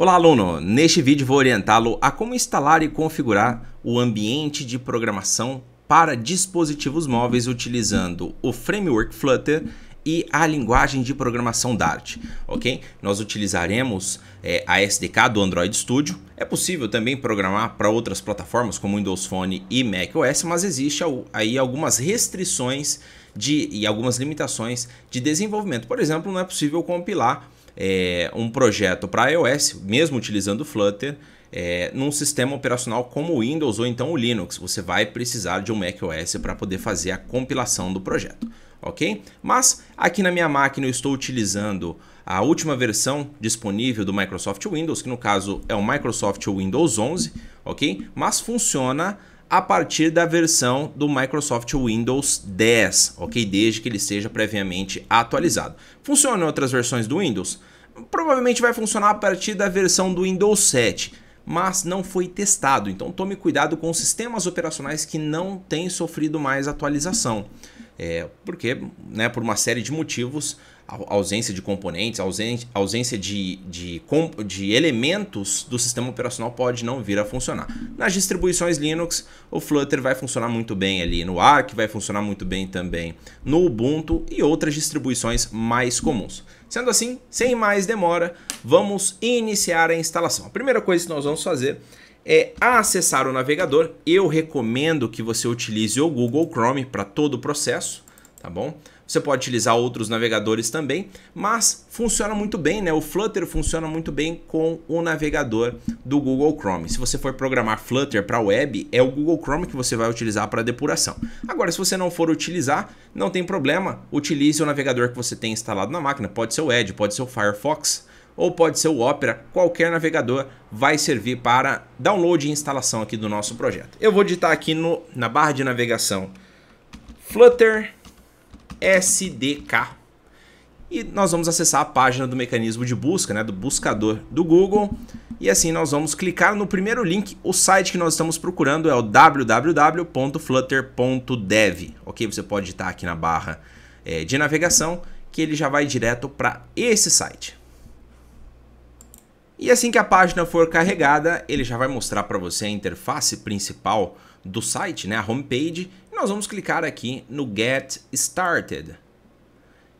Olá, aluno! Neste vídeo vou orientá-lo a como instalar e configurar o ambiente de programação para dispositivos móveis utilizando o framework Flutter e a linguagem de programação Dart, ok? Nós utilizaremos é, a SDK do Android Studio. É possível também programar para outras plataformas como Windows Phone e macOS, mas existe aí algumas restrições de, e algumas limitações de desenvolvimento. Por exemplo, não é possível compilar é, um projeto para iOS, mesmo utilizando Flutter, é, num sistema operacional como o Windows ou então o Linux. Você vai precisar de um macOS para poder fazer a compilação do projeto, ok? Mas aqui na minha máquina eu estou utilizando a última versão disponível do Microsoft Windows, que no caso é o Microsoft Windows 11, ok? Mas funciona a partir da versão do Microsoft Windows 10, ok? Desde que ele seja previamente atualizado. Funciona em outras versões do Windows? provavelmente vai funcionar a partir da versão do Windows 7, mas não foi testado, então tome cuidado com sistemas operacionais que não têm sofrido mais atualização. É, porque, né, por uma série de motivos, ausência de componentes, ausência de, de, de, elementos do sistema operacional pode não vir a funcionar. Nas distribuições Linux, o Flutter vai funcionar muito bem ali no Arc, vai funcionar muito bem também no Ubuntu e outras distribuições mais comuns. Sendo assim, sem mais demora, vamos iniciar a instalação. A primeira coisa que nós vamos fazer é acessar o navegador. Eu recomendo que você utilize o Google Chrome para todo o processo, tá bom? Você pode utilizar outros navegadores também, mas funciona muito bem, né? O Flutter funciona muito bem com o navegador do Google Chrome. Se você for programar Flutter para web, é o Google Chrome que você vai utilizar para depuração. Agora, se você não for utilizar, não tem problema, utilize o navegador que você tem instalado na máquina, pode ser o Edge, pode ser o Firefox, ou pode ser o Opera, qualquer navegador vai servir para download e instalação aqui do nosso projeto. Eu vou digitar aqui no, na barra de navegação Flutter SDK. E nós vamos acessar a página do mecanismo de busca, né, do buscador do Google. E assim nós vamos clicar no primeiro link. O site que nós estamos procurando é o www.flutter.dev. Ok? Você pode digitar aqui na barra é, de navegação que ele já vai direto para esse site. E assim que a página for carregada, ele já vai mostrar para você a interface principal do site, né, a homepage, e nós vamos clicar aqui no Get Started.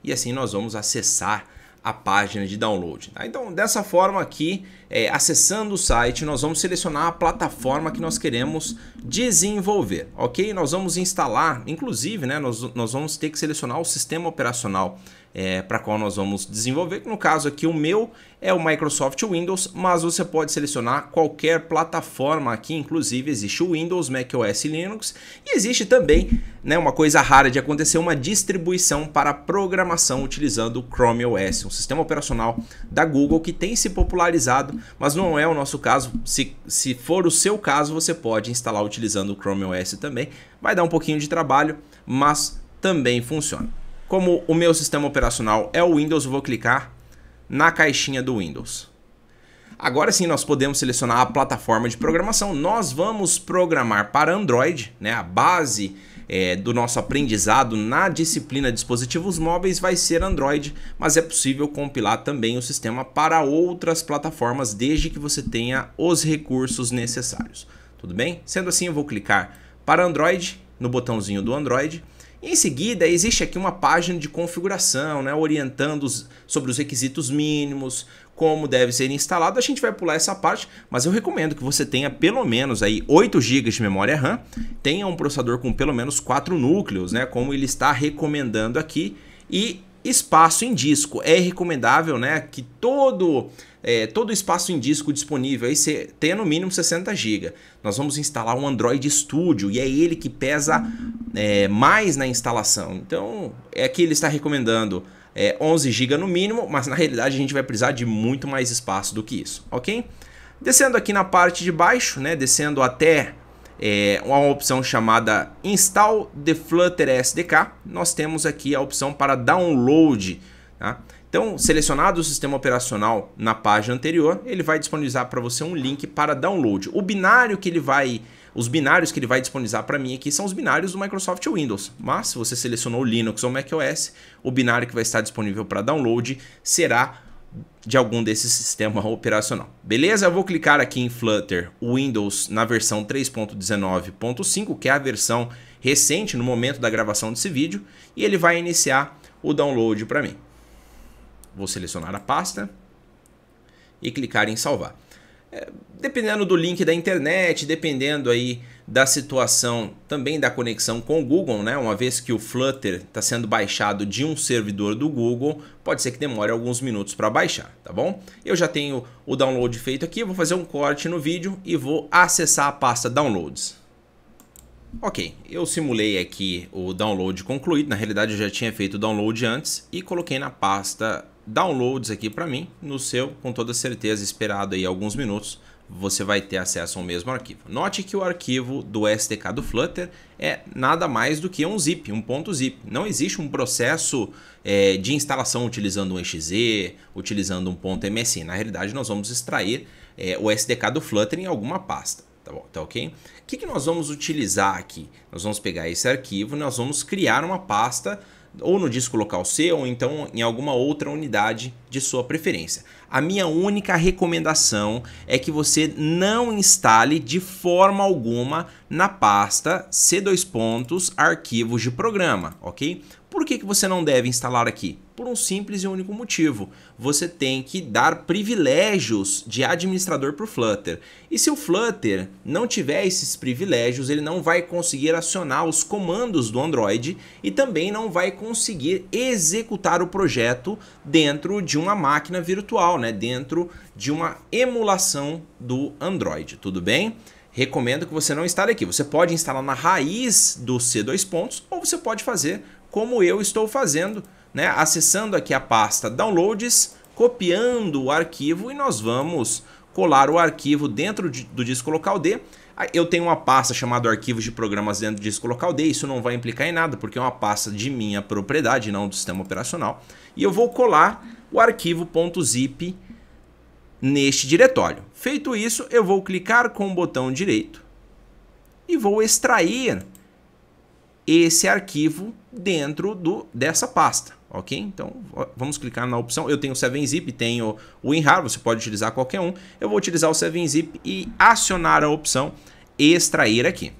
E assim nós vamos acessar a página de download. Tá? Então, dessa forma aqui, é, acessando o site, nós vamos selecionar a plataforma que nós queremos desenvolver, ok? Nós vamos instalar, inclusive, né, nós, nós vamos ter que selecionar o sistema operacional é, para qual nós vamos desenvolver. No caso aqui, o meu é o Microsoft Windows, mas você pode selecionar qualquer plataforma aqui, inclusive existe o Windows, Mac e Linux, e existe também, né, uma coisa rara de acontecer, uma distribuição para programação utilizando o Chrome OS, um sistema operacional da Google que tem se popularizado, mas não é o nosso caso. Se, se for o seu caso, você pode instalar utilizando o Chrome OS também. Vai dar um pouquinho de trabalho, mas também funciona. Como o meu sistema operacional é o Windows, eu vou clicar na caixinha do Windows. Agora sim nós podemos selecionar a plataforma de programação. Nós vamos programar para Android, né? A base é, do nosso aprendizado na disciplina dispositivos móveis vai ser Android, mas é possível compilar também o sistema para outras plataformas desde que você tenha os recursos necessários. Tudo bem? Sendo assim, eu vou clicar para Android no botãozinho do Android em seguida, existe aqui uma página de configuração, né, orientando os, sobre os requisitos mínimos, como deve ser instalado. A gente vai pular essa parte, mas eu recomendo que você tenha pelo menos aí 8 GB de memória RAM, tenha um processador com pelo menos 4 núcleos, né, como ele está recomendando aqui, e espaço em disco. É recomendável, né, que todo é, todo o espaço em disco disponível, aí você tem no mínimo 60 GB. Nós vamos instalar um Android Studio e é ele que pesa é, mais na instalação. Então, é que ele está recomendando é, 11 GB no mínimo, mas na realidade a gente vai precisar de muito mais espaço do que isso, ok? Descendo aqui na parte de baixo, né, descendo até é, uma opção chamada Install the Flutter SDK, nós temos aqui a opção para download, tá? Então, selecionado o sistema operacional na página anterior, ele vai disponibilizar para você um link para download. O binário que ele vai, os binários que ele vai disponibilizar para mim aqui são os binários do Microsoft Windows. Mas se você selecionou Linux ou macOS, o binário que vai estar disponível para download será de algum desses sistemas operacional. Beleza? Eu vou clicar aqui em Flutter Windows na versão 3.19.5, que é a versão recente no momento da gravação desse vídeo, e ele vai iniciar o download para mim. Vou selecionar a pasta e clicar em salvar. É, dependendo do link da internet, dependendo aí da situação também da conexão com o Google, né? Uma vez que o Flutter está sendo baixado de um servidor do Google, pode ser que demore alguns minutos para baixar, tá bom? Eu já tenho o download feito aqui, vou fazer um corte no vídeo e vou acessar a pasta downloads. Ok, eu simulei aqui o download concluído, na realidade eu já tinha feito o download antes e coloquei na pasta downloads aqui para mim. No seu, com toda certeza, esperado aí alguns minutos, você vai ter acesso ao mesmo arquivo. Note que o arquivo do SDK do Flutter é nada mais do que um zip, um ponto zip. Não existe um processo é, de instalação utilizando um exe, utilizando um ponto .msc. Na realidade, nós vamos extrair é, o SDK do Flutter em alguma pasta. Tá bom, tá ok? O que, que nós vamos utilizar aqui? Nós vamos pegar esse arquivo, nós vamos criar uma pasta ou no disco local C ou então em alguma outra unidade de sua preferência. A minha única recomendação é que você não instale de forma alguma na pasta C2 pontos arquivos de programa, ok? Por que, que você não deve instalar aqui? Por um simples e único motivo. Você tem que dar privilégios de administrador para o Flutter. E se o Flutter não tiver esses privilégios, ele não vai conseguir acionar os comandos do Android e também não vai conseguir executar o projeto dentro de uma máquina virtual, né? dentro de uma emulação do Android. Tudo bem? recomendo que você não instale aqui. Você pode instalar na raiz do C2 pontos ou você pode fazer como eu estou fazendo, né? acessando aqui a pasta Downloads, copiando o arquivo e nós vamos colar o arquivo dentro de, do disco local D. Ah, eu tenho uma pasta chamada arquivos de programas dentro do disco local D, isso não vai implicar em nada, porque é uma pasta de minha propriedade, não do sistema operacional. E eu vou colar o arquivo .zip neste diretório. Feito isso, eu vou clicar com o botão direito e vou extrair esse arquivo dentro do, dessa pasta, ok? Então vamos clicar na opção, eu tenho o 7-zip, tenho o WinRAR, você pode utilizar qualquer um, eu vou utilizar o 7-zip e acionar a opção extrair aqui.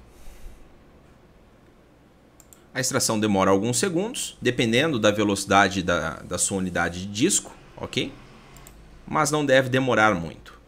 A extração demora alguns segundos, dependendo da velocidade da, da sua unidade de disco, ok? Mas não deve demorar muito.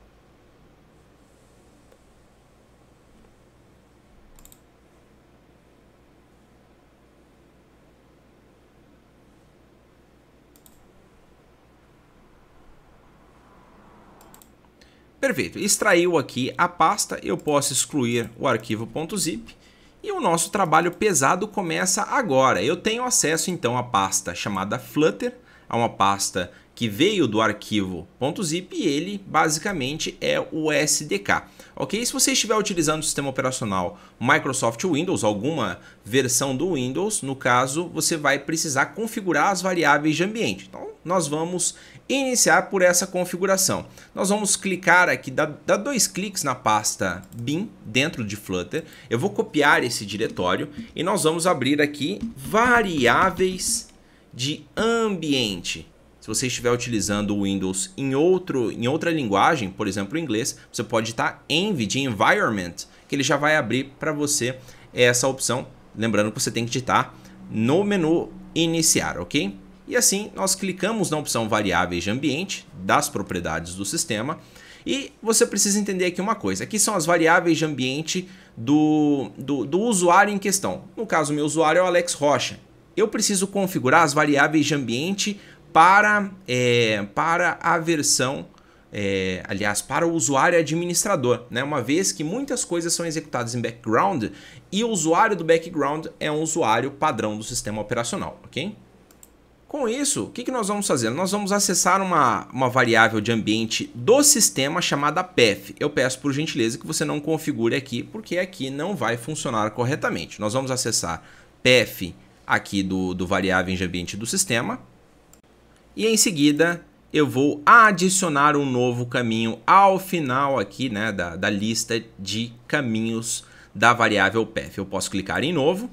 Perfeito, extraiu aqui a pasta, eu posso excluir o arquivo .zip e o nosso trabalho pesado começa agora. Eu tenho acesso então à pasta chamada Flutter, a uma pasta que veio do arquivo .zip e ele basicamente é o SDK. Ok? Se você estiver utilizando o sistema operacional Microsoft Windows, alguma versão do Windows, no caso, você vai precisar configurar as variáveis de ambiente. Então, nós vamos iniciar por essa configuração. Nós vamos clicar aqui, dá, dois cliques na pasta bin dentro de Flutter. Eu vou copiar esse diretório e nós vamos abrir aqui variáveis de ambiente. Se você estiver utilizando o Windows em, outro, em outra linguagem, por exemplo, o inglês, você pode estar Envy de Environment, que ele já vai abrir para você essa opção. Lembrando que você tem que digitar no menu iniciar, ok? E assim, nós clicamos na opção variáveis de ambiente das propriedades do sistema e você precisa entender aqui uma coisa, aqui são as variáveis de ambiente do, do, do usuário em questão. No caso, meu usuário é o Alex Rocha. Eu preciso configurar as variáveis de ambiente para, é, para a versão é, aliás, para o usuário administrador, né? uma vez que muitas coisas são executadas em background e o usuário do background é um usuário padrão do sistema operacional, ok? Com isso, o que, que nós vamos fazer? Nós vamos acessar uma, uma variável de ambiente do sistema chamada path. Eu peço por gentileza que você não configure aqui, porque aqui não vai funcionar corretamente. Nós vamos acessar path aqui do, do variável de ambiente do sistema, e em seguida eu vou adicionar um novo caminho ao final aqui né, da, da lista de caminhos da variável path. Eu posso clicar em novo,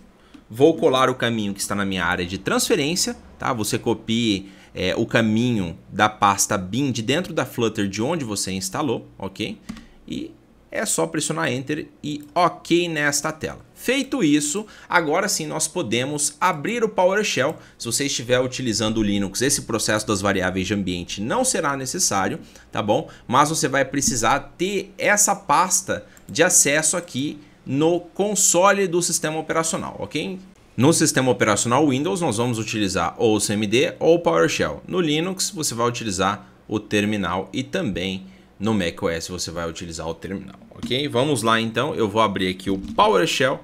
vou colar o caminho que está na minha área de transferência, tá? Você copie é, o caminho da pasta bin de dentro da Flutter de onde você instalou, ok? E é só pressionar Enter e OK nesta tela. Feito isso, agora sim nós podemos abrir o PowerShell. Se você estiver utilizando o Linux, esse processo das variáveis de ambiente não será necessário, tá bom? Mas você vai precisar ter essa pasta de acesso aqui no console do sistema operacional, ok? No sistema operacional Windows, nós vamos utilizar ou o CMD ou o PowerShell. No Linux, você vai utilizar o terminal e também o no macOS você vai utilizar o terminal, ok? Vamos lá então, eu vou abrir aqui o PowerShell.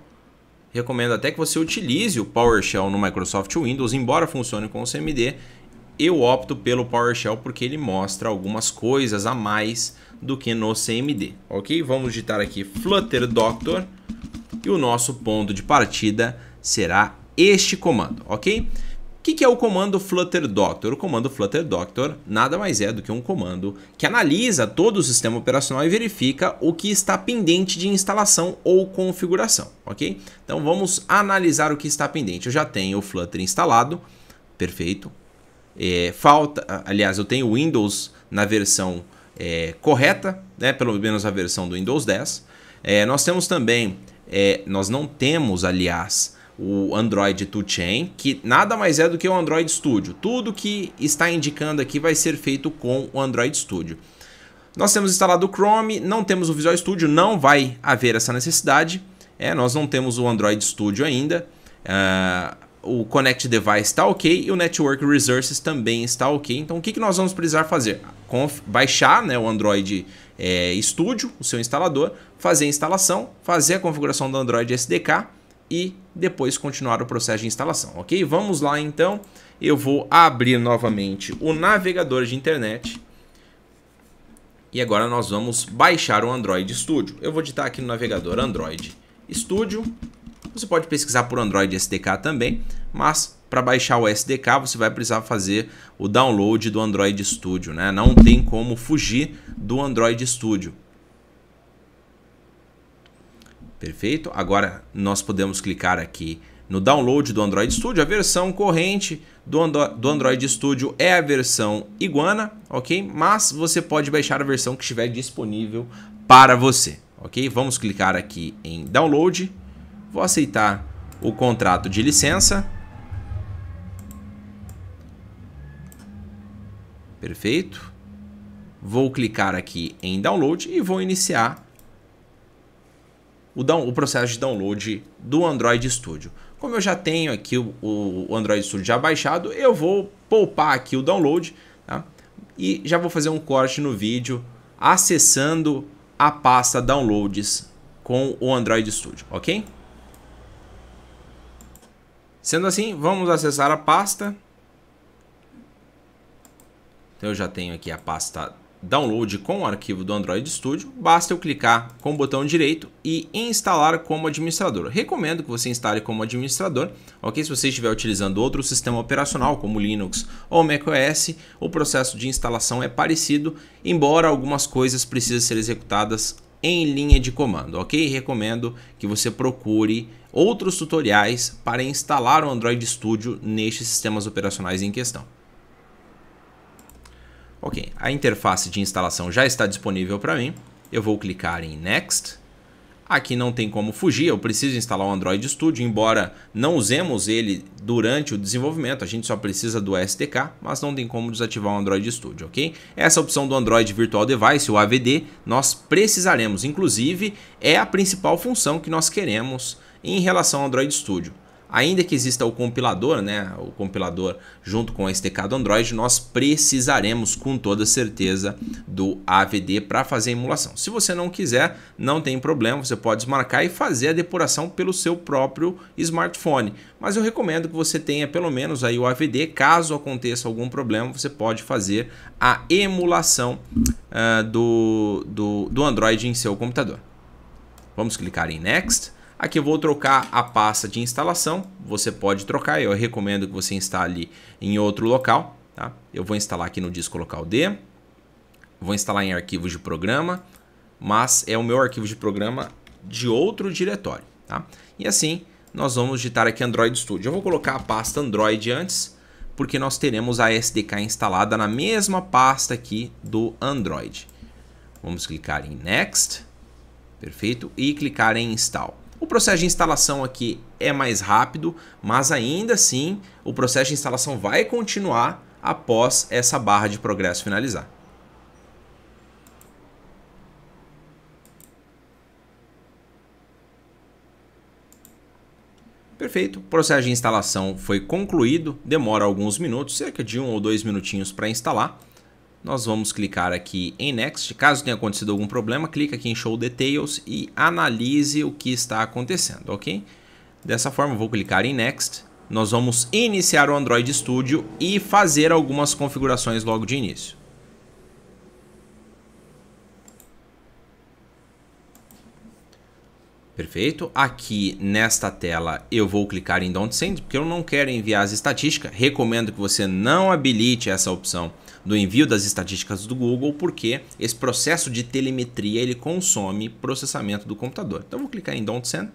Recomendo até que você utilize o PowerShell no Microsoft Windows, embora funcione com o CMD, eu opto pelo PowerShell porque ele mostra algumas coisas a mais do que no CMD, ok? Vamos digitar aqui Flutter Doctor e o nosso ponto de partida será este comando, ok? que, que é o comando Flutter Doctor? O comando Flutter Doctor nada mais é do que um comando que analisa todo o sistema operacional e verifica o que está pendente de instalação ou configuração, ok? Então vamos analisar o que está pendente. Eu já tenho o Flutter instalado, perfeito. É, falta, aliás, eu tenho o Windows na versão é, correta, né? pelo menos a versão do Windows 10. É, nós temos também, é, nós não temos, aliás, o Android toolchain, que nada mais é do que o Android Studio. Tudo que está indicando aqui vai ser feito com o Android Studio. Nós temos instalado o Chrome, não temos o Visual Studio, não vai haver essa necessidade. É, nós não temos o Android Studio ainda. Uh, o Connect Device está ok e o Network Resources também está ok. Então, o que, que nós vamos precisar fazer? Conf baixar né, o Android é, Studio, o seu instalador, fazer a instalação, fazer a configuração do Android SDK e depois continuar o processo de instalação, ok? Vamos lá então, eu vou abrir novamente o navegador de internet e agora nós vamos baixar o Android Studio. Eu vou digitar aqui no navegador Android Studio, você pode pesquisar por Android SDK também, mas para baixar o SDK você vai precisar fazer o download do Android Studio, né? Não tem como fugir do Android Studio. Perfeito? Agora nós podemos clicar aqui no download do Android Studio. A versão corrente do, Ando do Android Studio é a versão Iguana, ok? Mas você pode baixar a versão que estiver disponível para você, ok? Vamos clicar aqui em download. Vou aceitar o contrato de licença. Perfeito. Vou clicar aqui em download e vou iniciar o, down, o processo de download do Android Studio. Como eu já tenho aqui o, o Android Studio já baixado, eu vou poupar aqui o download tá? e já vou fazer um corte no vídeo acessando a pasta downloads com o Android Studio, ok? Sendo assim, vamos acessar a pasta. Então eu já tenho aqui a pasta download com o arquivo do Android Studio, basta eu clicar com o botão direito e instalar como administrador. Recomendo que você instale como administrador, ok? Se você estiver utilizando outro sistema operacional, como Linux ou macOS, o processo de instalação é parecido, embora algumas coisas precisem ser executadas em linha de comando, ok? Recomendo que você procure outros tutoriais para instalar o Android Studio nestes sistemas operacionais em questão. Ok, a interface de instalação já está disponível para mim. Eu vou clicar em Next. Aqui não tem como fugir, eu preciso instalar o Android Studio, embora não usemos ele durante o desenvolvimento, a gente só precisa do SDK, mas não tem como desativar o Android Studio, ok? Essa opção do Android Virtual Device, o AVD, nós precisaremos, inclusive é a principal função que nós queremos em relação ao Android Studio. Ainda que exista o compilador, né, o compilador junto com STK do Android, nós precisaremos com toda certeza do AVD para fazer a emulação. Se você não quiser, não tem problema, você pode desmarcar e fazer a depuração pelo seu próprio smartphone. Mas eu recomendo que você tenha pelo menos aí o AVD, caso aconteça algum problema, você pode fazer a emulação uh, do, do, do Android em seu computador. Vamos clicar em Next. Aqui eu vou trocar a pasta de instalação, você pode trocar, eu recomendo que você instale em outro local. Tá? Eu vou instalar aqui no disco local D, vou instalar em arquivos de programa, mas é o meu arquivo de programa de outro diretório. Tá? E assim nós vamos digitar aqui Android Studio. Eu vou colocar a pasta Android antes, porque nós teremos a SDK instalada na mesma pasta aqui do Android. Vamos clicar em Next, perfeito, e clicar em Install. O processo de instalação aqui é mais rápido, mas ainda assim o processo de instalação vai continuar após essa barra de progresso finalizar. Perfeito, o processo de instalação foi concluído, demora alguns minutos, cerca de um ou dois minutinhos para instalar nós vamos clicar aqui em Next. Caso tenha acontecido algum problema, clica aqui em Show Details e analise o que está acontecendo, ok? Dessa forma, vou clicar em Next. Nós vamos iniciar o Android Studio e fazer algumas configurações logo de início. Perfeito. Aqui nesta tela eu vou clicar em Don't Send, porque eu não quero enviar as estatísticas. Recomendo que você não habilite essa opção do envio das estatísticas do Google, porque esse processo de telemetria ele consome processamento do computador. Então vou clicar em Don't Send.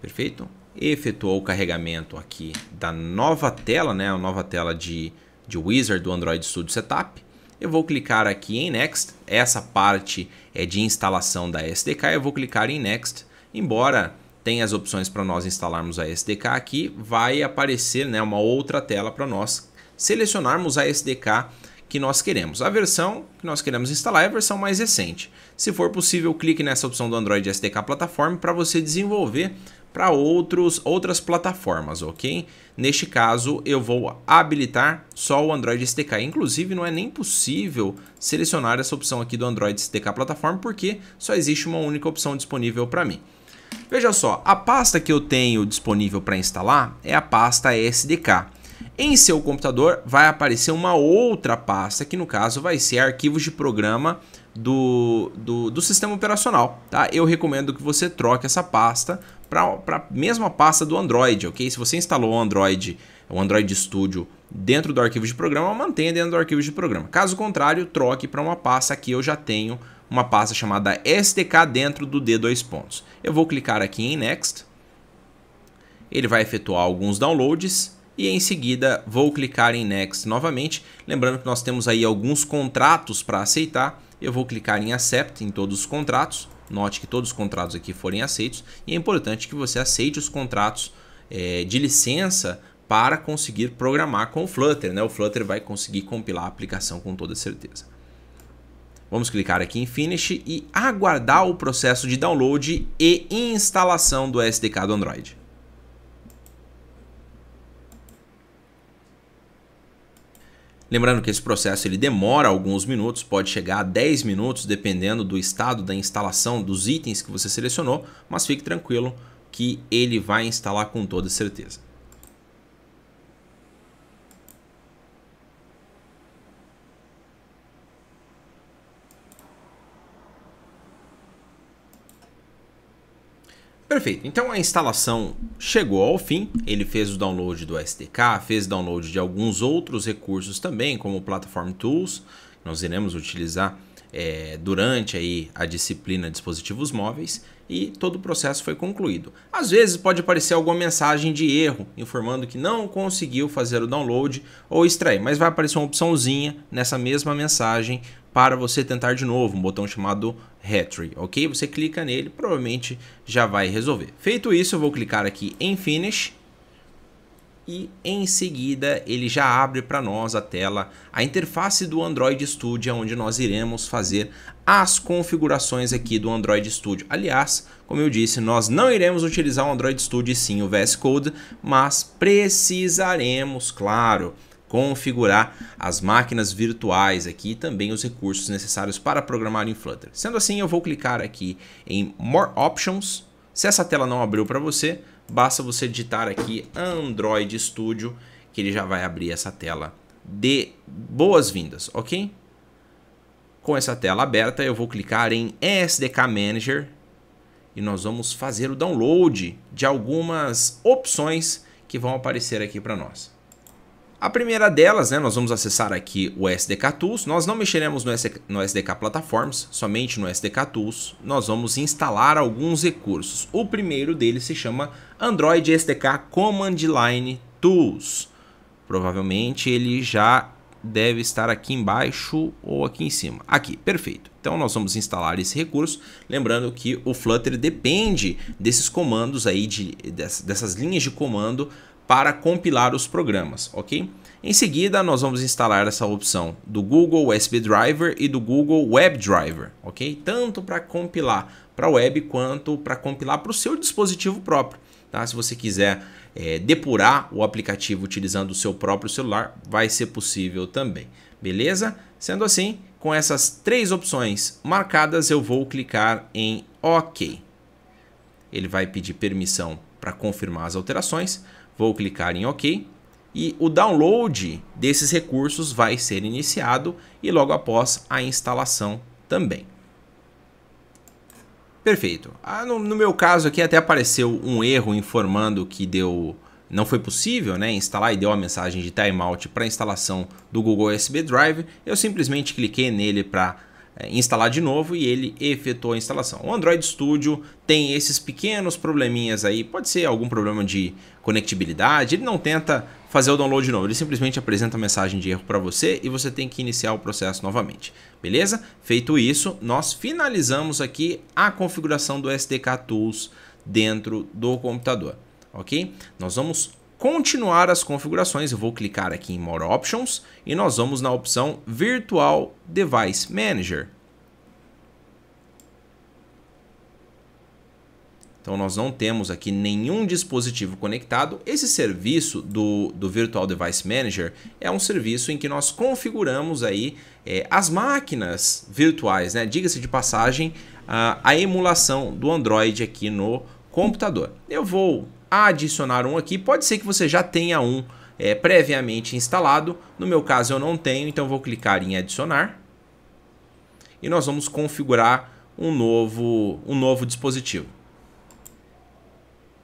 Perfeito? Efetuou o carregamento aqui da nova tela, né? a nova tela de, de Wizard do Android Studio Setup. Eu vou clicar aqui em Next. Essa parte é de instalação da SDK. Eu vou clicar em Next. Embora tem as opções para nós instalarmos a SDK aqui, vai aparecer né, uma outra tela para nós selecionarmos a SDK que nós queremos. A versão que nós queremos instalar é a versão mais recente. Se for possível, clique nessa opção do Android SDK Platform para você desenvolver para outros, outras plataformas, ok? Neste caso, eu vou habilitar só o Android SDK. Inclusive, não é nem possível selecionar essa opção aqui do Android SDK Platform porque só existe uma única opção disponível para mim. Veja só, a pasta que eu tenho disponível para instalar é a pasta SDK. Em seu computador vai aparecer uma outra pasta, que no caso vai ser arquivos de programa do, do, do sistema operacional. Tá? Eu recomendo que você troque essa pasta para a mesma pasta do Android, ok? Se você instalou o Android, o Android Studio dentro do arquivo de programa, mantenha dentro do arquivo de programa. Caso contrário, troque para uma pasta que eu já tenho uma pasta chamada SDK dentro do D2 pontos. Eu vou clicar aqui em Next. Ele vai efetuar alguns downloads e em seguida vou clicar em Next novamente. Lembrando que nós temos aí alguns contratos para aceitar. Eu vou clicar em Accept em todos os contratos. Note que todos os contratos aqui forem aceitos e é importante que você aceite os contratos é, de licença para conseguir programar com o Flutter. Né? O Flutter vai conseguir compilar a aplicação com toda certeza. Vamos clicar aqui em Finish e aguardar o processo de download e instalação do SDK do Android. Lembrando que esse processo ele demora alguns minutos, pode chegar a 10 minutos dependendo do estado da instalação dos itens que você selecionou, mas fique tranquilo que ele vai instalar com toda certeza. Perfeito. Então a instalação chegou ao fim. Ele fez o download do SDK, fez download de alguns outros recursos também, como o Platform Tools, que nós iremos utilizar é, durante aí a disciplina dispositivos móveis e todo o processo foi concluído. Às vezes pode aparecer alguma mensagem de erro informando que não conseguiu fazer o download ou extrair, mas vai aparecer uma opçãozinha nessa mesma mensagem para você tentar de novo, um botão chamado Hatchery, ok? Você clica nele, provavelmente já vai resolver. Feito isso, eu vou clicar aqui em Finish e em seguida ele já abre para nós a tela, a interface do Android Studio, onde nós iremos fazer as configurações aqui do Android Studio. Aliás, como eu disse, nós não iremos utilizar o Android Studio sim o VS Code, mas precisaremos, claro, configurar as máquinas virtuais aqui e também os recursos necessários para programar em Flutter. Sendo assim, eu vou clicar aqui em More Options. Se essa tela não abriu para você, basta você digitar aqui Android Studio, que ele já vai abrir essa tela de boas-vindas, ok? Com essa tela aberta, eu vou clicar em SDK Manager e nós vamos fazer o download de algumas opções que vão aparecer aqui para nós. A primeira delas, né, nós vamos acessar aqui o SDK Tools. Nós não mexeremos no SDK, no SDK Platforms, somente no SDK Tools. Nós vamos instalar alguns recursos. O primeiro deles se chama Android SDK Command Line Tools. Provavelmente ele já deve estar aqui embaixo ou aqui em cima. Aqui, perfeito. Então nós vamos instalar esse recurso, lembrando que o Flutter depende desses comandos aí, de, dessas linhas de comando para compilar os programas, ok? Em seguida, nós vamos instalar essa opção do Google USB Driver e do Google Web Driver, ok? Tanto para compilar para a web quanto para compilar para o seu dispositivo próprio. Tá? Se você quiser é, depurar o aplicativo utilizando o seu próprio celular, vai ser possível também. Beleza? Sendo assim, com essas três opções marcadas, eu vou clicar em OK. Ele vai pedir permissão para confirmar as alterações. Vou clicar em OK e o download desses recursos vai ser iniciado e logo após a instalação também. Perfeito. Ah, no, no, meu caso aqui até apareceu um erro informando que deu não foi possível né, instalar e deu a mensagem de timeout para instalação do Google USB Drive. Eu simplesmente cliquei nele para é, instalar de novo e ele efetuou a instalação. O Android Studio tem esses pequenos probleminhas aí, pode ser algum problema de conectibilidade, ele não tenta fazer o download de novo, ele simplesmente apresenta a mensagem de erro para você e você tem que iniciar o processo novamente. Beleza? Feito isso, nós finalizamos aqui a configuração do SDK Tools dentro do computador, ok? Nós vamos continuar as configurações, eu vou clicar aqui em More Options e nós vamos na opção Virtual Device Manager. Então nós não temos aqui nenhum dispositivo conectado. Esse serviço do, do Virtual Device Manager é um serviço em que nós configuramos aí é, as máquinas virtuais, né? Diga-se de passagem, a, a emulação do Android aqui no computador. Eu vou adicionar um aqui. Pode ser que você já tenha um é, previamente instalado. No meu caso eu não tenho, então vou clicar em adicionar. E nós vamos configurar um novo, um novo dispositivo.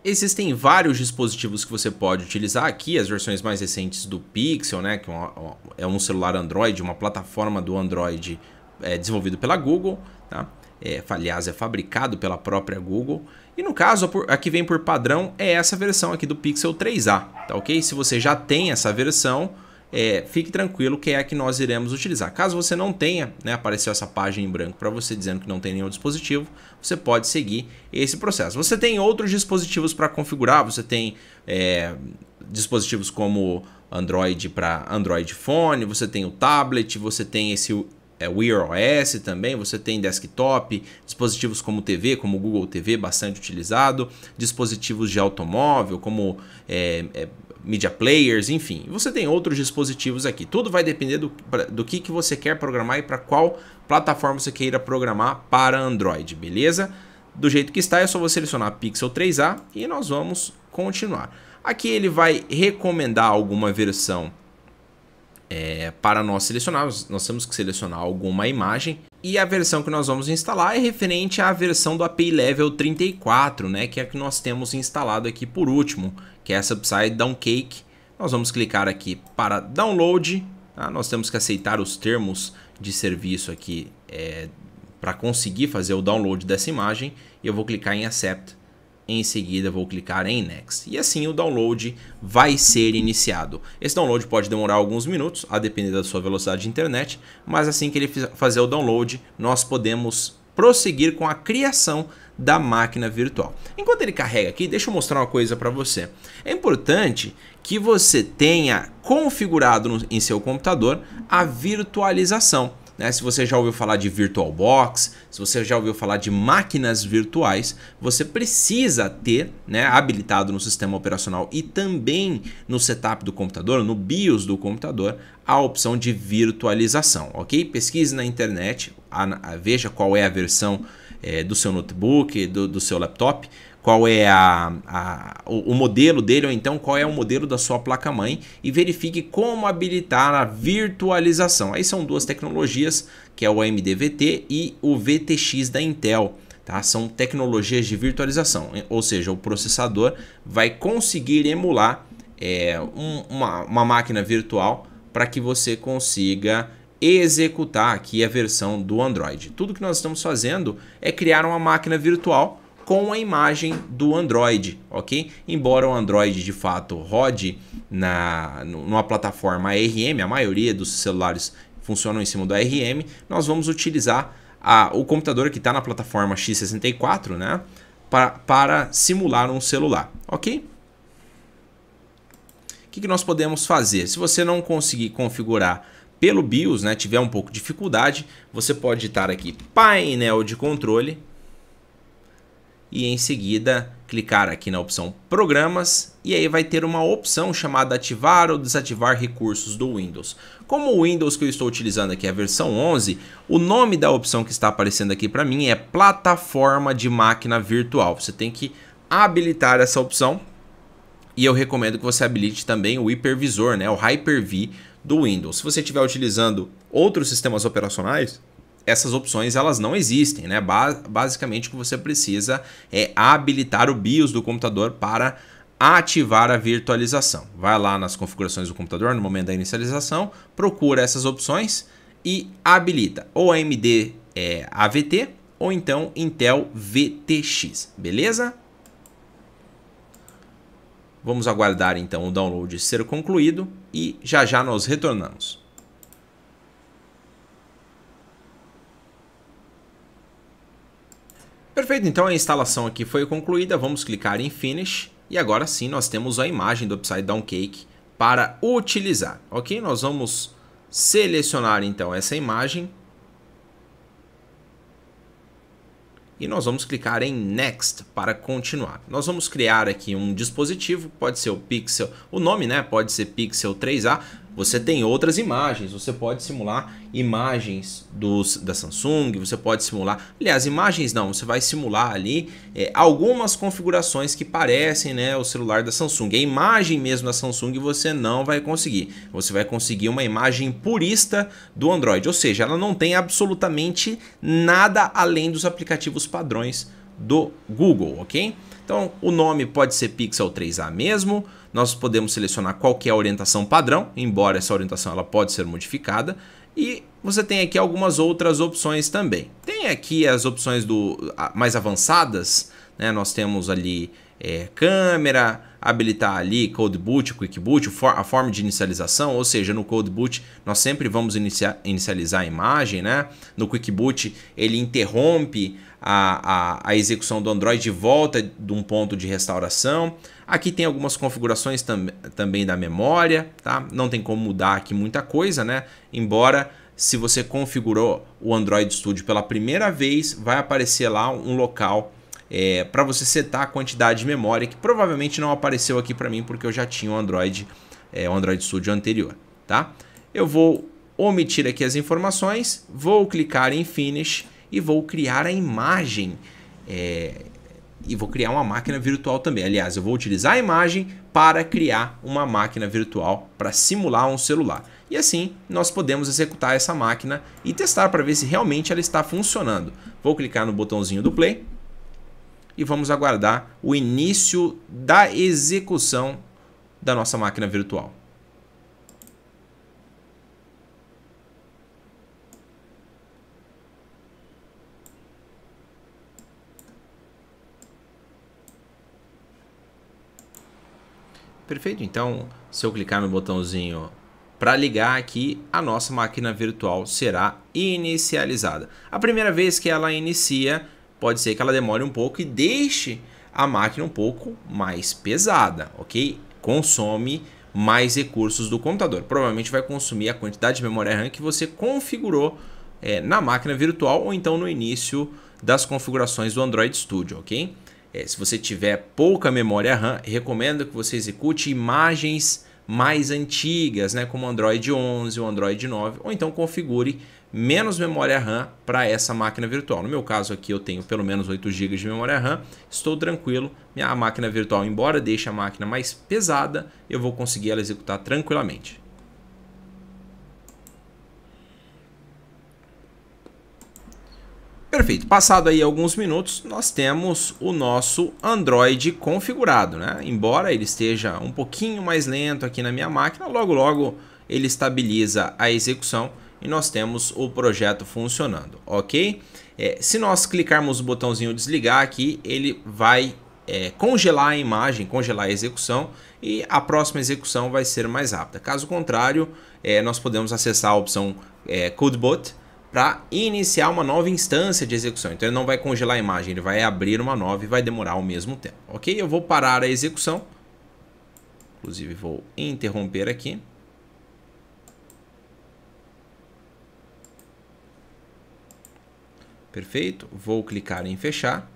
Existem vários dispositivos que você pode utilizar aqui, as versões mais recentes do Pixel, né, que é, é um celular Android, uma plataforma do Android é, desenvolvido pela Google. Tá? é, aliás, é fabricado pela própria Google. E no caso, a que vem por padrão é essa versão aqui do Pixel 3a, tá ok? Se você já tem essa versão, é, fique tranquilo que é a que nós iremos utilizar. Caso você não tenha, né, apareceu essa página em branco para você dizendo que não tem nenhum dispositivo, você pode seguir esse processo. Você tem outros dispositivos para configurar, você tem é, dispositivos como Android para Android Phone, você tem o tablet, você tem esse é, Wear OS também, você tem desktop, dispositivos como TV, como Google TV, bastante utilizado, dispositivos de automóvel, como é, é, media players, enfim. Você tem outros dispositivos aqui. Tudo vai depender do, do que, que você quer programar e para qual plataforma você queira programar para Android, beleza? Do jeito que está, é só você selecionar Pixel 3a e nós vamos continuar. Aqui ele vai recomendar alguma versão é, para nós selecionarmos, nós temos que selecionar alguma imagem e a versão que nós vamos instalar é referente à versão do API Level 34, né, que é a que nós temos instalado aqui por último, que é upside down cake. Nós vamos clicar aqui para Download, tá? nós temos que aceitar os termos de serviço aqui é, para conseguir fazer o download dessa imagem e eu vou clicar em Accept em seguida vou clicar em Next. E assim o download vai ser iniciado. Esse download pode demorar alguns minutos, a depender da sua velocidade de internet, mas assim que ele fazer o download, nós podemos prosseguir com a criação da máquina virtual. Enquanto ele carrega aqui, deixa eu mostrar uma coisa para você. É importante que você tenha configurado no, em seu computador a virtualização. Né? Se você já ouviu falar de VirtualBox, se você já ouviu falar de máquinas virtuais, você precisa ter né, habilitado no sistema operacional e também no setup do computador, no BIOS do computador, a opção de virtualização, ok? Pesquise na internet, a, a, veja qual é a versão é, do seu notebook, do, do seu laptop, qual é a, a o, o, modelo dele ou então qual é o modelo da sua placa-mãe e verifique como habilitar a virtualização. Aí são duas tecnologias, que é o AMD VT e o VTX da Intel. Tá? São tecnologias de virtualização, ou seja, o processador vai conseguir emular é, um, uma, uma máquina virtual para que você consiga executar aqui a versão do Android. Tudo que nós estamos fazendo é criar uma máquina virtual com a imagem do Android, ok? Embora o Android de fato rode na, numa plataforma ARM, a maioria dos celulares funcionam em cima do ARM, nós vamos utilizar a, o computador que está na plataforma x64, né? Para, para simular um celular, ok? O que, que nós podemos fazer? Se você não conseguir configurar pelo BIOS, né, tiver um pouco de dificuldade, você pode estar aqui painel de controle e em seguida clicar aqui na opção Programas e aí vai ter uma opção chamada Ativar ou Desativar Recursos do Windows. Como o Windows que eu estou utilizando aqui é a versão 11, o nome da opção que está aparecendo aqui para mim é Plataforma de Máquina Virtual. Você tem que habilitar essa opção e eu recomendo que você habilite também o hipervisor, né, o Hyper-V do Windows. Se você estiver utilizando outros sistemas operacionais, essas opções elas não existem, né? Ba basicamente o que você precisa é habilitar o BIOS do computador para ativar a virtualização. Vai lá nas configurações do computador no momento da inicialização, procura essas opções e habilita ou AMD é, AVT ou então Intel VTX, beleza? Vamos aguardar então o download ser concluído e já já nós retornamos. Perfeito, então a instalação aqui foi concluída, vamos clicar em Finish e agora sim nós temos a imagem do Upside Down Cake para utilizar, ok? Nós vamos selecionar então essa imagem e nós vamos clicar em Next para continuar. Nós vamos criar aqui um dispositivo, pode ser o Pixel, o nome né, pode ser Pixel 3A, você tem outras imagens, você pode simular imagens dos, da Samsung, você pode simular, aliás, imagens não, você vai simular ali é, algumas configurações que parecem né, o celular da Samsung. A imagem mesmo da Samsung você não vai conseguir, você vai conseguir uma imagem purista do Android, ou seja, ela não tem absolutamente nada além dos aplicativos padrões do Google, ok? Então, o nome pode ser Pixel 3A mesmo, nós podemos selecionar qualquer é orientação padrão, embora essa orientação ela pode ser modificada, e você tem aqui algumas outras opções também. Tem aqui as opções do, mais avançadas, né? nós temos ali é, câmera, habilitar ali Code Boot, Quick Boot, a forma de inicialização, ou seja, no Code Boot nós sempre vamos iniciar, inicializar a imagem, né? No Quick Boot ele interrompe a, a, a execução do Android de volta de um ponto de restauração. Aqui tem algumas configurações tam, também da memória, tá? Não tem como mudar aqui muita coisa, né? Embora se você configurou o Android Studio pela primeira vez, vai aparecer lá um local é, para você setar a quantidade de memória, que provavelmente não apareceu aqui para mim porque eu já tinha o Android, é, o Android Studio anterior, tá? Eu vou omitir aqui as informações, vou clicar em Finish e vou criar a imagem. É, e vou criar uma máquina virtual também. Aliás, eu vou utilizar a imagem para criar uma máquina virtual para simular um celular. E assim nós podemos executar essa máquina e testar para ver se realmente ela está funcionando. Vou clicar no botãozinho do play e vamos aguardar o início da execução da nossa máquina virtual. Perfeito, então se eu clicar no botãozinho para ligar aqui, a nossa máquina virtual será inicializada. A primeira vez que ela inicia, pode ser que ela demore um pouco e deixe a máquina um pouco mais pesada, ok? Consome mais recursos do computador. Provavelmente vai consumir a quantidade de memória RAM que você configurou é, na máquina virtual ou então no início das configurações do Android Studio, ok? É, se você tiver pouca memória RAM, recomendo que você execute imagens mais antigas, né, como Android 11 ou Android 9, ou então configure menos memória RAM para essa máquina virtual. No meu caso aqui eu tenho pelo menos 8 GB de memória RAM, estou tranquilo. Minha máquina virtual, embora deixe a máquina mais pesada, eu vou conseguir ela executar tranquilamente. Perfeito. Passado aí alguns minutos, nós temos o nosso Android configurado, né? Embora ele esteja um pouquinho mais lento aqui na minha máquina, logo logo ele estabiliza a execução e nós temos o projeto funcionando, ok? É, se nós clicarmos o botãozinho desligar aqui, ele vai é, congelar a imagem, congelar a execução e a próxima execução vai ser mais rápida. Caso contrário, é, nós podemos acessar a opção é, Boot para iniciar uma nova instância de execução. Então ele não vai congelar a imagem, ele vai abrir uma nova e vai demorar ao mesmo tempo. Ok? Eu vou parar a execução. Inclusive vou interromper aqui. Perfeito. Vou clicar em fechar.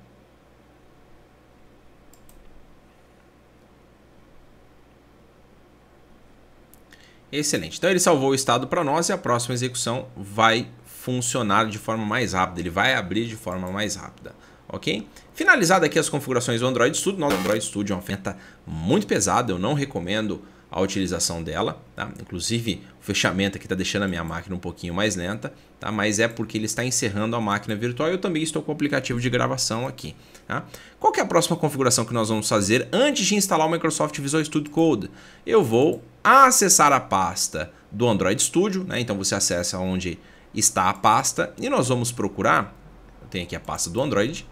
Excelente. Então ele salvou o estado para nós e a próxima execução vai funcionar de forma mais rápida, ele vai abrir de forma mais rápida, ok? Finalizado aqui as configurações do Android Studio, o Android Studio é uma ferramenta muito pesada, eu não recomendo a utilização dela, tá? inclusive o fechamento aqui está deixando a minha máquina um pouquinho mais lenta, tá? mas é porque ele está encerrando a máquina virtual eu também estou com o aplicativo de gravação aqui. Tá? Qual é a próxima configuração que nós vamos fazer antes de instalar o Microsoft Visual Studio Code? Eu vou acessar a pasta do Android Studio, né? então você acessa onde está a pasta e nós vamos procurar, eu tenho aqui a pasta do Android,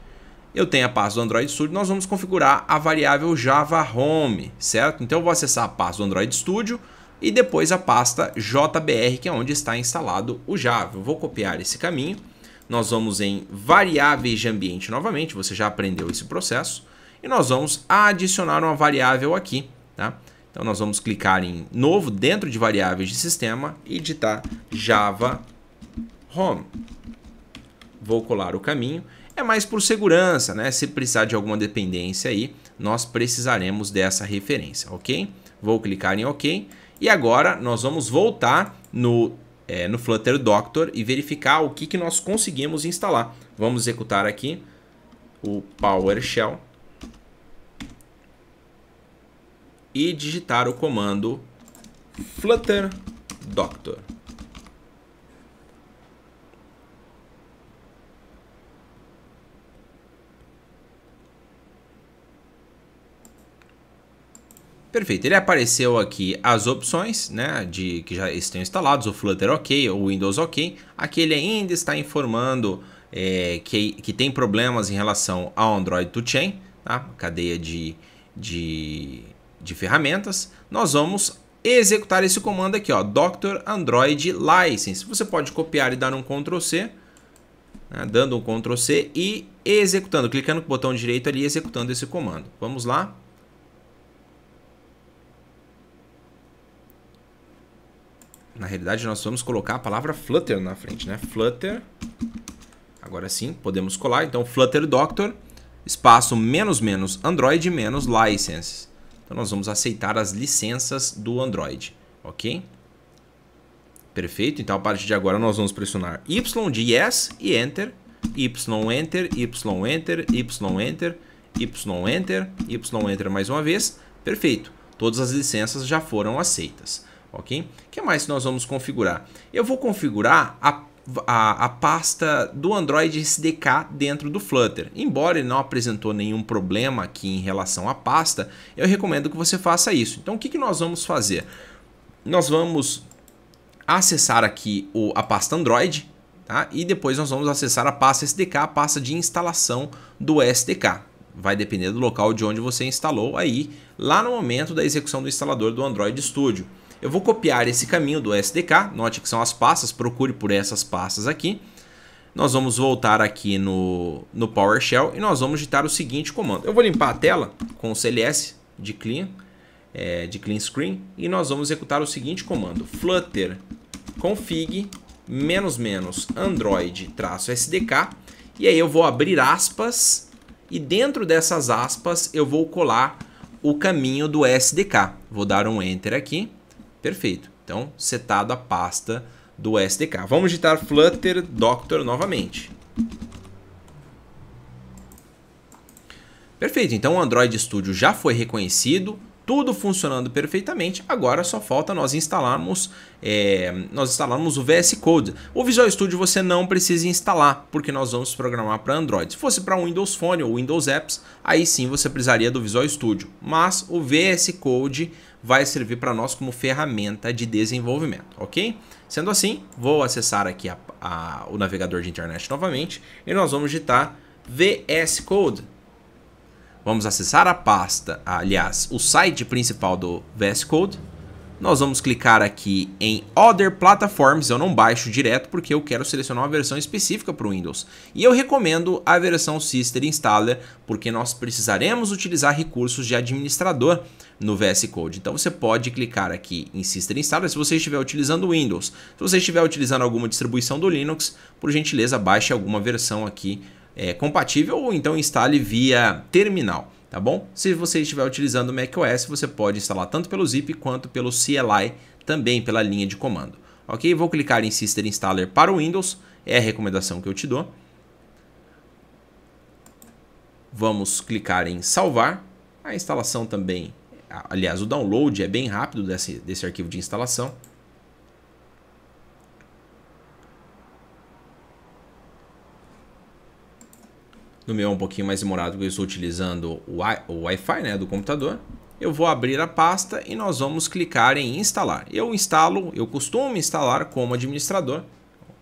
eu tenho a pasta do Android Studio, nós vamos configurar a variável Java Home, certo? Então eu vou acessar a pasta do Android Studio e depois a pasta JBR, que é onde está instalado o Java. Eu vou copiar esse caminho, nós vamos em variáveis de ambiente novamente, você já aprendeu esse processo, e nós vamos adicionar uma variável aqui, tá? Então nós vamos clicar em novo dentro de variáveis de sistema e digitar Java home. Vou colar o caminho. É mais por segurança, né? Se precisar de alguma dependência aí, nós precisaremos dessa referência, ok? Vou clicar em OK. E agora nós vamos voltar no, é, no Flutter Doctor e verificar o que, que nós conseguimos instalar. Vamos executar aqui o PowerShell e digitar o comando Flutter Doctor. Perfeito, ele apareceu aqui as opções, né, de que já estão instalados, o Flutter OK, o Windows OK. Aqui ele ainda está informando é, que, que tem problemas em relação ao Android to Chain, tá? cadeia de, de, de ferramentas. Nós vamos executar esse comando aqui, ó, Doctor Android License. Você pode copiar e dar um Ctrl C, né, dando um Ctrl C e executando, clicando com o botão direito ali, executando esse comando. Vamos lá. Na realidade, nós vamos colocar a palavra Flutter na frente, né? Flutter. Agora sim, podemos colar. Então, Flutter Doctor, espaço menos menos Android menos licenses. Então, nós vamos aceitar as licenças do Android, ok? Perfeito. Então, a partir de agora, nós vamos pressionar Y de Yes e Enter. Y, Enter, Y, Enter, Y, Enter, Y, Enter, Y, Enter mais uma vez. Perfeito. Todas as licenças já foram aceitas ok? O que mais nós vamos configurar? Eu vou configurar a, a, a, pasta do Android SDK dentro do Flutter. Embora ele não apresentou nenhum problema aqui em relação à pasta, eu recomendo que você faça isso. Então, o que, que nós vamos fazer? Nós vamos acessar aqui o, a pasta Android, tá? E depois nós vamos acessar a pasta SDK, a pasta de instalação do SDK vai depender do local de onde você instalou aí, lá no momento da execução do instalador do Android Studio eu vou copiar esse caminho do SDK, note que são as pastas, procure por essas pastas aqui. Nós vamos voltar aqui no, no PowerShell e nós vamos digitar o seguinte comando. Eu vou limpar a tela com o CLS de clean, é, de clean screen e nós vamos executar o seguinte comando, flutter config menos menos android sdk e aí eu vou abrir aspas e dentro dessas aspas eu vou colar o caminho do SDK. Vou dar um enter aqui Perfeito. Então, setado a pasta do SDK. Vamos digitar Flutter Doctor novamente. Perfeito, então o Android Studio já foi reconhecido, tudo funcionando perfeitamente. Agora só falta nós instalarmos, é, nós instalarmos o VS Code. O Visual Studio você não precisa instalar, porque nós vamos programar para Android. Se fosse para Windows Phone ou Windows Apps, aí sim você precisaria do Visual Studio. Mas o VS Code vai servir para nós como ferramenta de desenvolvimento, ok? Sendo assim, vou acessar aqui a, a, o navegador de internet novamente e nós vamos digitar VS Code. Vamos acessar a pasta, aliás, o site principal do VS Code. Nós vamos clicar aqui em Other Platforms, eu não baixo direto porque eu quero selecionar uma versão específica para o Windows. E eu recomendo a versão Sister Installer, porque nós precisaremos utilizar recursos de administrador no VS Code. Então você pode clicar aqui em Sister Installer se você estiver utilizando Windows. Se você estiver utilizando alguma distribuição do Linux, por gentileza baixe alguma versão aqui é, compatível ou então instale via terminal, tá bom? Se você estiver utilizando o macOS, você pode instalar tanto pelo zip quanto pelo CLI, também pela linha de comando. Ok? Vou clicar em System Installer para o Windows, é a recomendação que eu te dou. Vamos clicar em salvar. A instalação também, aliás, o download é bem rápido desse, desse arquivo de instalação. No meu é um pouquinho mais demorado porque eu estou utilizando o Wi-Fi né, do computador. Eu vou abrir a pasta e nós vamos clicar em instalar. Eu instalo, eu costumo instalar como administrador,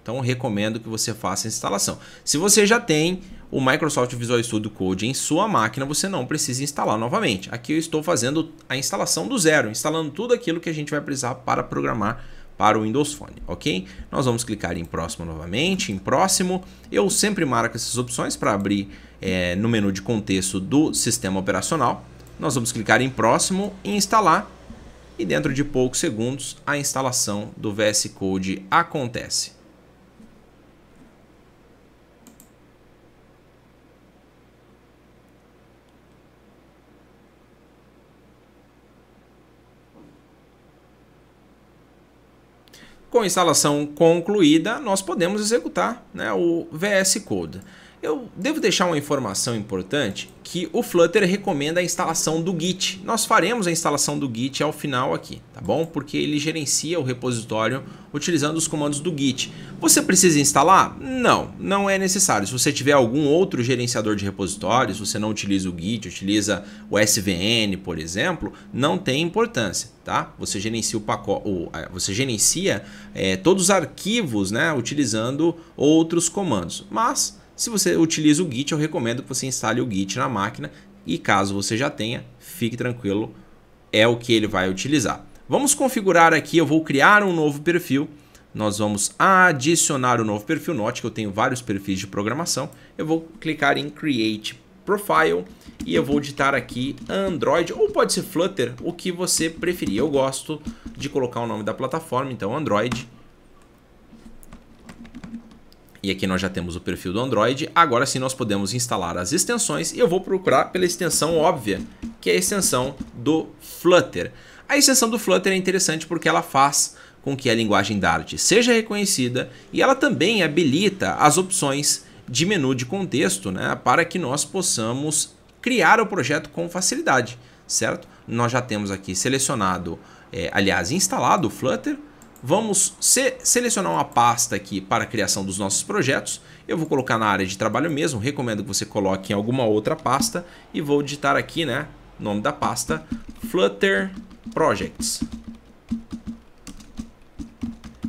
então recomendo que você faça a instalação. Se você já tem o Microsoft Visual Studio Code em sua máquina, você não precisa instalar novamente. Aqui eu estou fazendo a instalação do zero, instalando tudo aquilo que a gente vai precisar para programar para o Windows Phone, ok? Nós vamos clicar em próximo novamente, em próximo. Eu sempre marco essas opções para abrir é, no menu de contexto do sistema operacional. Nós vamos clicar em próximo e instalar. E dentro de poucos segundos, a instalação do VS Code acontece. com a instalação concluída, nós podemos executar né, o VS Code. Eu devo deixar uma informação importante que o Flutter recomenda a instalação do Git. Nós faremos a instalação do Git ao final aqui, tá bom? Porque ele gerencia o repositório utilizando os comandos do Git. Você precisa instalar? Não, não é necessário. Se você tiver algum outro gerenciador de repositórios, você não utiliza o Git, utiliza o SVN, por exemplo, não tem importância, tá? Você gerencia o pacote, você gerencia é, todos os arquivos, né, utilizando outros comandos. Mas se você utiliza o Git, eu recomendo que você instale o Git na máquina e caso você já tenha, fique tranquilo, é o que ele vai utilizar. Vamos configurar aqui, eu vou criar um novo perfil, nós vamos adicionar o um novo perfil, note que eu tenho vários perfis de programação, eu vou clicar em Create Profile e eu vou digitar aqui Android, ou pode ser Flutter, o que você preferir. Eu gosto de colocar o nome da plataforma, então Android, e aqui nós já temos o perfil do Android. Agora sim nós podemos instalar as extensões e eu vou procurar pela extensão óbvia, que é a extensão do Flutter. A extensão do Flutter é interessante porque ela faz com que a linguagem Dart seja reconhecida e ela também habilita as opções de menu de contexto né, para que nós possamos criar o projeto com facilidade, certo? Nós já temos aqui selecionado, é, aliás, instalado o Flutter, Vamos se selecionar uma pasta aqui para a criação dos nossos projetos. Eu vou colocar na área de trabalho mesmo, recomendo que você coloque em alguma outra pasta e vou digitar aqui, né, nome da pasta Flutter Projects.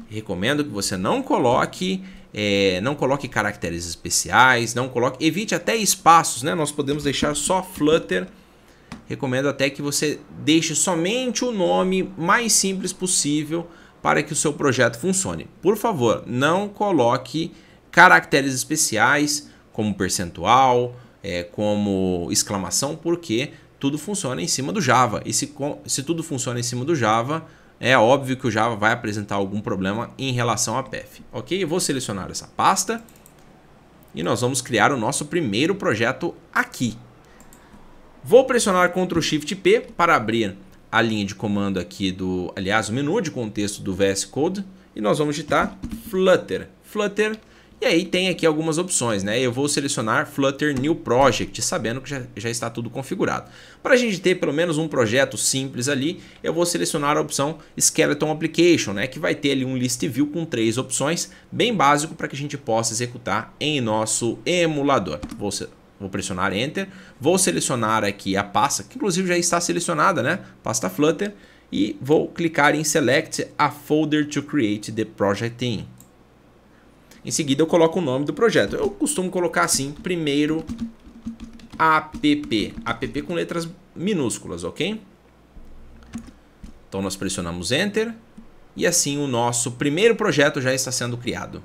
Recomendo que você não coloque é, não coloque caracteres especiais, não coloque, evite até espaços, né? Nós podemos deixar só Flutter. Recomendo até que você deixe somente o nome mais simples possível para que o seu projeto funcione. Por favor, não coloque caracteres especiais como percentual, é, como exclamação, porque tudo funciona em cima do Java. E se, se tudo funciona em cima do Java, é óbvio que o Java vai apresentar algum problema em relação a PF, Ok? Eu vou selecionar essa pasta e nós vamos criar o nosso primeiro projeto aqui. Vou pressionar Ctrl Shift P para abrir a linha de comando aqui do, aliás, o menu de contexto do VS Code e nós vamos digitar Flutter. Flutter e aí tem aqui algumas opções, né? Eu vou selecionar Flutter New Project, sabendo que já, já está tudo configurado. Para a gente ter pelo menos um projeto simples ali, eu vou selecionar a opção Skeleton Application, né? Que vai ter ali um list view com três opções, bem básico para que a gente possa executar em nosso emulador. Vou Vou pressionar Enter, vou selecionar aqui a pasta, que inclusive já está selecionada, né? Pasta Flutter, e vou clicar em Select a folder to create the project in. Em seguida eu coloco o nome do projeto. Eu costumo colocar assim, primeiro app, app com letras minúsculas, ok? Então nós pressionamos Enter e assim o nosso primeiro projeto já está sendo criado.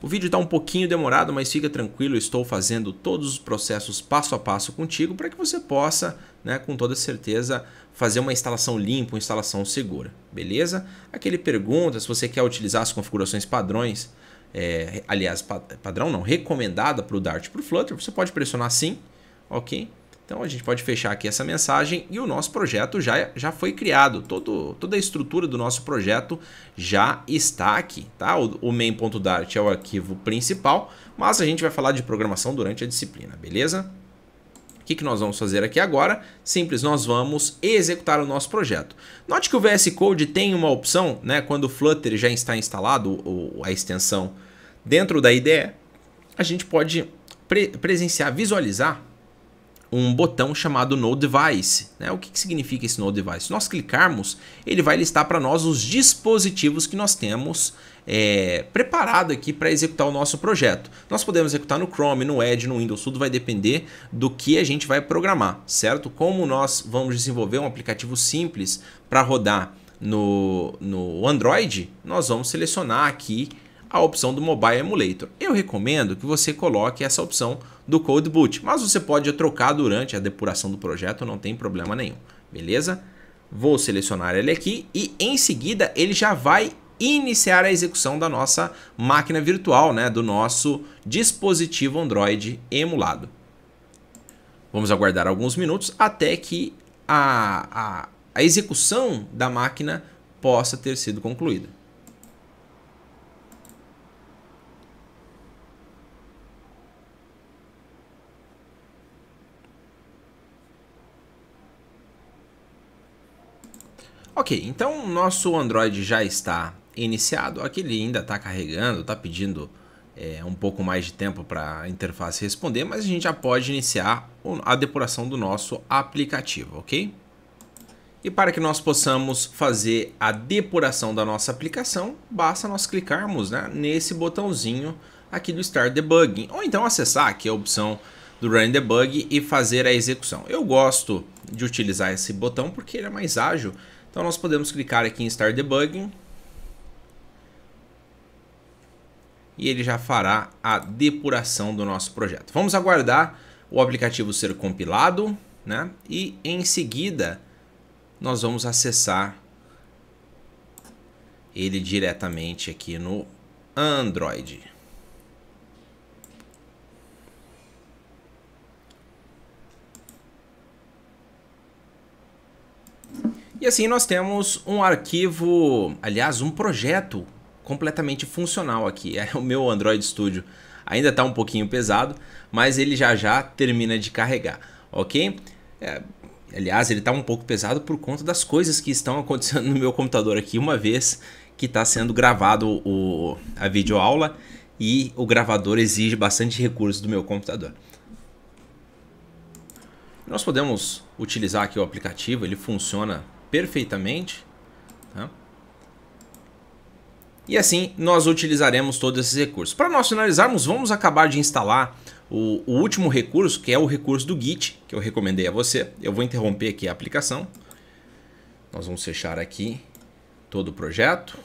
O vídeo está um pouquinho demorado, mas fica tranquilo, estou fazendo todos os processos passo a passo contigo para que você possa, né, com toda certeza, fazer uma instalação limpa, uma instalação segura, beleza? Aquele pergunta se você quer utilizar as configurações padrões, é, aliás, padrão não, recomendada para o Dart para o Flutter, você pode pressionar sim, ok? Então a gente pode fechar aqui essa mensagem e o nosso projeto já, já foi criado. Todo, toda a estrutura do nosso projeto já está aqui. Tá? O, o main.dart é o arquivo principal, mas a gente vai falar de programação durante a disciplina, beleza? O que, que nós vamos fazer aqui agora? Simples, nós vamos executar o nosso projeto. Note que o VS Code tem uma opção, né, quando o Flutter já está instalado, ou a extensão dentro da IDE, a gente pode pre presenciar, visualizar um botão chamado No Device. Né? O que, que significa esse No Device? Se nós clicarmos, ele vai listar para nós os dispositivos que nós temos é, preparado aqui para executar o nosso projeto. Nós podemos executar no Chrome, no Edge, no Windows, tudo vai depender do que a gente vai programar, certo? Como nós vamos desenvolver um aplicativo simples para rodar no, no Android, nós vamos selecionar aqui a opção do Mobile Emulator. Eu recomendo que você coloque essa opção do Code Boot, mas você pode trocar durante a depuração do projeto, não tem problema nenhum, beleza? Vou selecionar ele aqui e em seguida ele já vai iniciar a execução da nossa máquina virtual, né, do nosso dispositivo Android emulado. Vamos aguardar alguns minutos até que a, a, a execução da máquina possa ter sido concluída. Ok, então nosso Android já está iniciado. Aqui ele ainda está carregando, está pedindo é, um pouco mais de tempo para a interface responder, mas a gente já pode iniciar a depuração do nosso aplicativo, ok? E para que nós possamos fazer a depuração da nossa aplicação, basta nós clicarmos né, nesse botãozinho aqui do Start Debugging, ou então acessar aqui a opção do Run Debug e fazer a execução. Eu gosto de utilizar esse botão porque ele é mais ágil então nós podemos clicar aqui em Start Debugging. E ele já fará a depuração do nosso projeto. Vamos aguardar o aplicativo ser compilado, né? E em seguida nós vamos acessar ele diretamente aqui no Android. E assim nós temos um arquivo, aliás, um projeto completamente funcional aqui. É o meu Android Studio. Ainda está um pouquinho pesado, mas ele já já termina de carregar, ok? É, aliás, ele está um pouco pesado por conta das coisas que estão acontecendo no meu computador aqui, uma vez que está sendo gravado o, a videoaula e o gravador exige bastante recurso do meu computador. Nós podemos utilizar aqui o aplicativo, ele funciona perfeitamente. Tá? E assim nós utilizaremos todos esses recursos. Para nós finalizarmos, vamos acabar de instalar o, o, último recurso, que é o recurso do Git, que eu recomendei a você. Eu vou interromper aqui a aplicação. Nós vamos fechar aqui todo o projeto.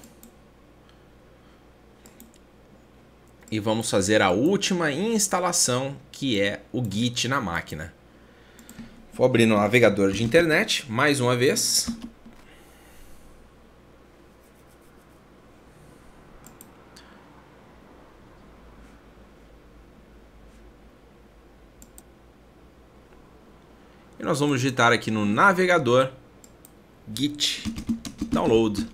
E vamos fazer a última instalação, que é o Git na máquina. Vou abrir no navegador de internet mais uma vez. E nós vamos digitar aqui no navegador git download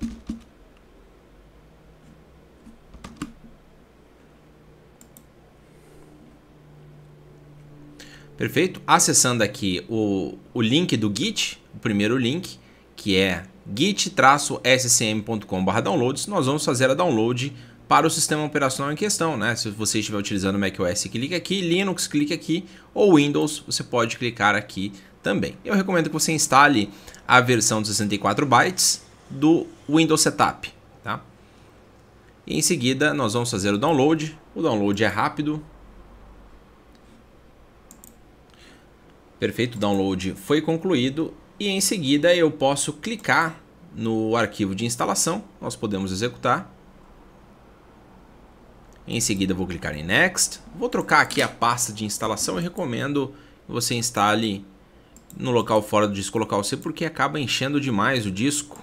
Perfeito? Acessando aqui o, o link do Git, o primeiro link, que é git-scm.com/downloads, nós vamos fazer a download para o sistema operacional em questão, né? Se você estiver utilizando macOS, clique aqui, Linux, clique aqui, ou Windows, você pode clicar aqui também. Eu recomendo que você instale a versão de 64 bytes do Windows Setup, tá? E em seguida, nós vamos fazer o download. O download é rápido, Perfeito, o download foi concluído e em seguida eu posso clicar no arquivo de instalação, nós podemos executar. Em seguida vou clicar em Next, vou trocar aqui a pasta de instalação, eu recomendo que você instale no local fora do disco local C porque acaba enchendo demais o disco.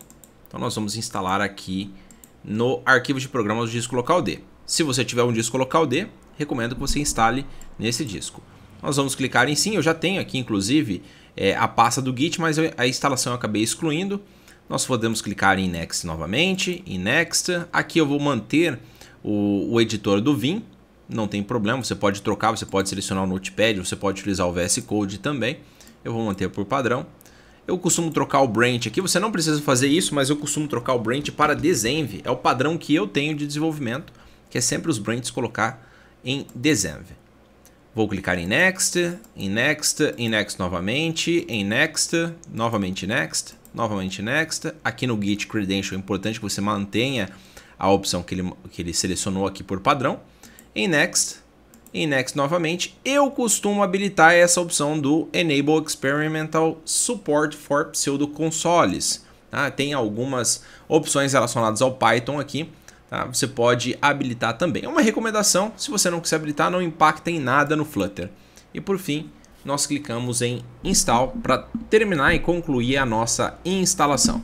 Então nós vamos instalar aqui no arquivo de programas do disco local D. Se você tiver um disco local D, recomendo que você instale nesse disco. Nós vamos clicar em sim, eu já tenho aqui inclusive é, a pasta do Git, mas eu, a instalação eu acabei excluindo. Nós podemos clicar em Next novamente, em Next. Aqui eu vou manter o, o editor do Vim, não tem problema, você pode trocar, você pode selecionar o Notepad, você pode utilizar o VS Code também. Eu vou manter por padrão. Eu costumo trocar o branch aqui, você não precisa fazer isso, mas eu costumo trocar o branch para Desenv. É o padrão que eu tenho de desenvolvimento, que é sempre os branches colocar em Desenv. Vou clicar em Next, em Next, em Next novamente, em Next, novamente Next, novamente Next. Aqui no Git Credential é importante que você mantenha a opção que ele, que ele selecionou aqui por padrão. Em Next, em Next novamente. Eu costumo habilitar essa opção do Enable Experimental Support for Pseudo Consoles. Ah, tem algumas opções relacionadas ao Python aqui Tá? Você pode habilitar também. É uma recomendação, se você não quiser habilitar, não impacta em nada no Flutter. E por fim, nós clicamos em Install para terminar e concluir a nossa instalação.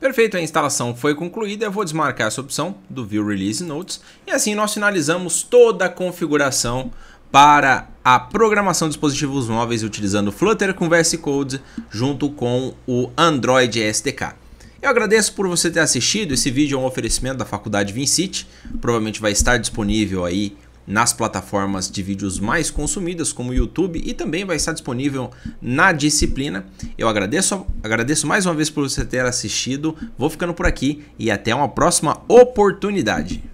Perfeito, a instalação foi concluída, eu vou desmarcar essa opção do View Release Notes e assim nós finalizamos toda a configuração para a programação de dispositivos móveis utilizando Flutter com VS Code junto com o Android SDK. Eu agradeço por você ter assistido, esse vídeo é um oferecimento da Faculdade Vincit, provavelmente vai estar disponível aí nas plataformas de vídeos mais consumidas como o YouTube e também vai estar disponível na disciplina. Eu agradeço, agradeço mais uma vez por você ter assistido. Vou ficando por aqui e até uma próxima oportunidade.